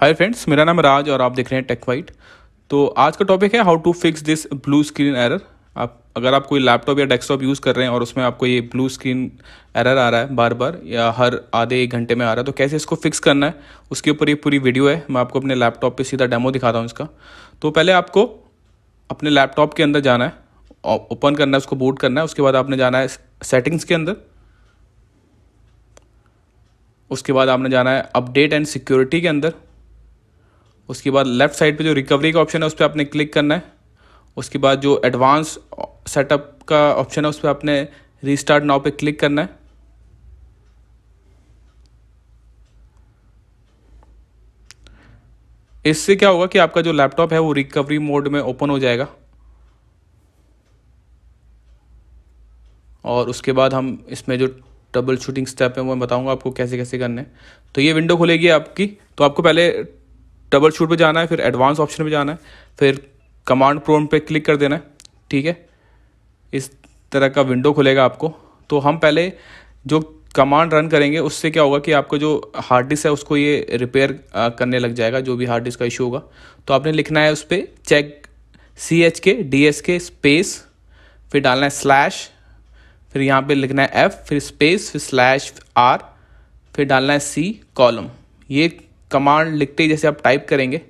hi friends मेरा नाम राज और आप देख रहे हैं टेक वाइट तो आज का टॉपिक है how to fix this blue screen error आप अगर आप कोई लैपटॉप या डेस्कटॉप यूज़ कर रहे हैं और उसमें आपको ये ब्लू स्क्रीन एरर आ रहा है बार बार या हर आधे एक घंटे में आ रहा है तो कैसे इसको फिक्स करना है उसके ऊपर ये पूरी वीडियो है मैं आपको अपने लैपटॉप पर सीधा डेमो दिखाता हूँ इसका तो पहले आपको अपने लैपटॉप के अंदर जाना है ओपन करना है उसको बूट करना है उसके बाद आपने जाना है सेटिंग्स के अंदर उसके बाद आपने जाना है अपडेट एंड सिक्योरिटी के अंदर उसके बाद लेफ्ट साइड पे जो रिकवरी का ऑप्शन है उस पर आपने क्लिक करना है उसके बाद जो एडवांस सेटअप का ऑप्शन है उस पर आपने रीस्टार्ट नाव पे क्लिक करना है इससे क्या होगा कि आपका जो लैपटॉप है वो रिकवरी मोड में ओपन हो जाएगा और उसके बाद हम इसमें जो ट्रबल शूटिंग स्टेप है वो मैं बताऊंगा आपको कैसे कैसे करने तो ये विंडो खुलेगी आपकी तो आपको पहले डबल शूट पे जाना है फिर एडवांस ऑप्शन पे जाना है फिर कमांड प्रोम पे क्लिक कर देना है ठीक है इस तरह का विंडो खुलेगा आपको तो हम पहले जो कमांड रन करेंगे उससे क्या होगा कि आपको जो हार्ड डिस्क है उसको ये रिपेयर करने लग जाएगा जो भी हार्ड डिस्क का इशू होगा तो आपने लिखना है उस पर check C H K D S K space फिर डालना है स्लैश फिर यहाँ पे लिखना है एफ़ फिर स्पेस फिर स्लैश आर फिर डालना है सी कॉलम ये कमांड लिखते ही जैसे आप टाइप करेंगे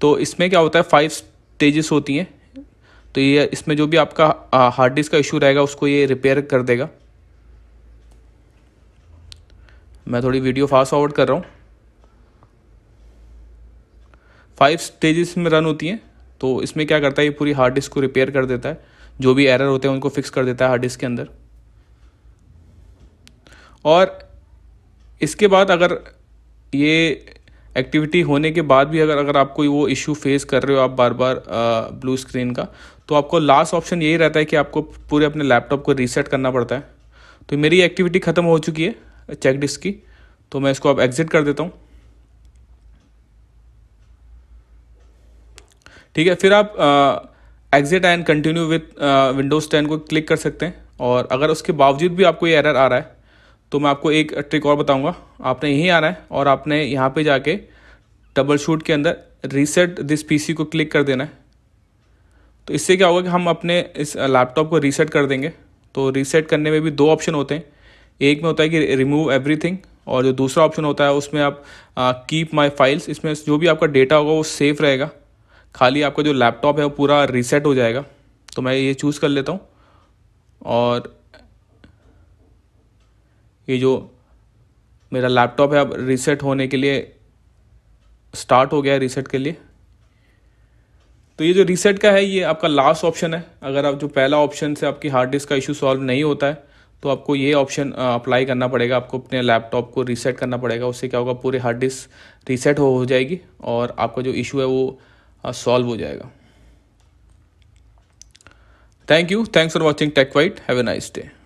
तो इसमें क्या होता है फाइव स्टेजेस होती हैं तो ये इसमें जो भी आपका हार्ड डिस्क का इशू रहेगा उसको ये रिपेयर कर देगा मैं थोड़ी वीडियो फास्ट फॉरवर्ड कर रहा हूँ फाइव स्टेजेस में रन होती हैं तो इसमें क्या करता है ये पूरी हार्ड डिस्क को रिपेयर कर देता है जो भी एरर होते हैं उनको फिक्स कर देता है हार्ड डिस्क के अंदर और इसके बाद अगर ये एक्टिविटी होने के बाद भी अगर अगर आप कोई वो इशू फेस कर रहे हो आप बार बार ब्लू स्क्रीन का तो आपको लास्ट ऑप्शन यही रहता है कि आपको पूरे अपने लैपटॉप को रीसेट करना पड़ता है तो मेरी एक्टिविटी ख़त्म हो चुकी है चेक डिस्क की तो मैं इसको अब एग्ज़िट कर देता हूँ ठीक है फिर आप exit and continue with Windows ten को क्लिक कर सकते हैं और अगर उसके बावजूद भी आपको ये एरर आ रहा है तो मैं आपको एक ट्रिक और बताऊंगा आपने यहीं आना है और आपने यहाँ पे जाके डबल शूट के अंदर रीसेट दिस पीसी को क्लिक कर देना है तो इससे क्या होगा कि हम अपने इस लैपटॉप को रीसेट कर देंगे तो रीसेट करने में भी दो ऑप्शन होते हैं एक में होता है कि रिमूव एवरीथिंग और जो दूसरा ऑप्शन होता है उसमें आप कीप माई फाइल्स इसमें जो भी आपका डेटा होगा वो सेफ़ रहेगा खाली आपका जो लैपटॉप है वो पूरा रीसेट हो जाएगा तो मैं ये चूज़ कर लेता हूँ और ये जो मेरा लैपटॉप है अब रीसेट होने के लिए स्टार्ट हो गया है रीसेट के लिए तो ये जो रीसेट का है ये आपका लास्ट ऑप्शन है अगर आप जो पहला ऑप्शन से आपकी हार्ड डिस्क का इशू सॉल्व नहीं होता है तो आपको ये ऑप्शन अप्लाई करना पड़ेगा आपको अपने लैपटॉप को रीसेट करना पड़ेगा उससे क्या होगा पूरे हार्ड डिस्क रीसेट हो, जाएगी और आपका जो इशू है वो सॉल्व हो जाएगा thank you thanks for watching tech white have a nice day